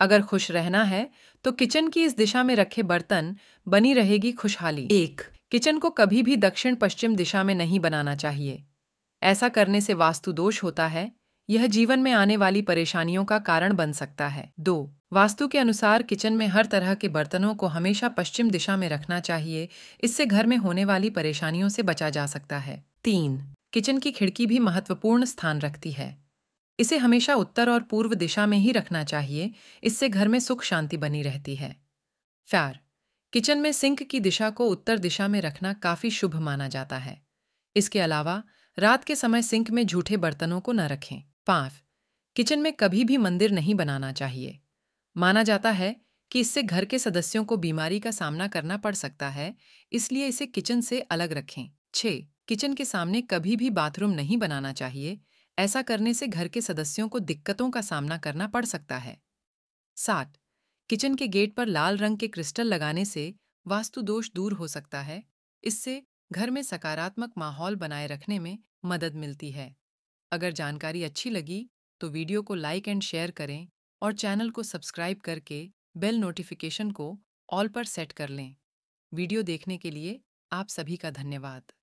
अगर खुश रहना है तो किचन की इस दिशा में रखे बर्तन बनी रहेगी खुशहाली एक किचन को कभी भी दक्षिण पश्चिम दिशा में नहीं बनाना चाहिए ऐसा करने से वास्तु दोष होता है यह जीवन में आने वाली परेशानियों का कारण बन सकता है दो वास्तु के अनुसार किचन में हर तरह के बर्तनों को हमेशा पश्चिम दिशा में रखना चाहिए इससे घर में होने वाली परेशानियों से बचा जा सकता है तीन किचन की खिड़की भी महत्वपूर्ण स्थान रखती है इसे हमेशा उत्तर और पूर्व दिशा में ही रखना चाहिए इससे घर में सुख शांति बनी रहती है फ्यार किचन में सिंक की दिशा को उत्तर दिशा में रखना काफ़ी शुभ माना जाता है इसके अलावा रात के समय सिंक में झूठे बर्तनों को न रखें पांच किचन में कभी भी मंदिर नहीं बनाना चाहिए माना जाता है कि इससे घर के सदस्यों को बीमारी का सामना करना पड़ सकता है इसलिए इसे किचन से अलग रखें छे किचन के सामने कभी भी बाथरूम नहीं बनाना चाहिए ऐसा करने से घर के सदस्यों को दिक्कतों का सामना करना पड़ सकता है सात किचन के गेट पर लाल रंग के क्रिस्टल लगाने से वास्तु दोष दूर हो सकता है इससे घर में सकारात्मक माहौल बनाए रखने में मदद मिलती है अगर जानकारी अच्छी लगी तो वीडियो को लाइक एंड शेयर करें और चैनल को सब्सक्राइब करके बेल नोटिफिकेशन को ऑल पर सेट कर लें वीडियो देखने के लिए आप सभी का धन्यवाद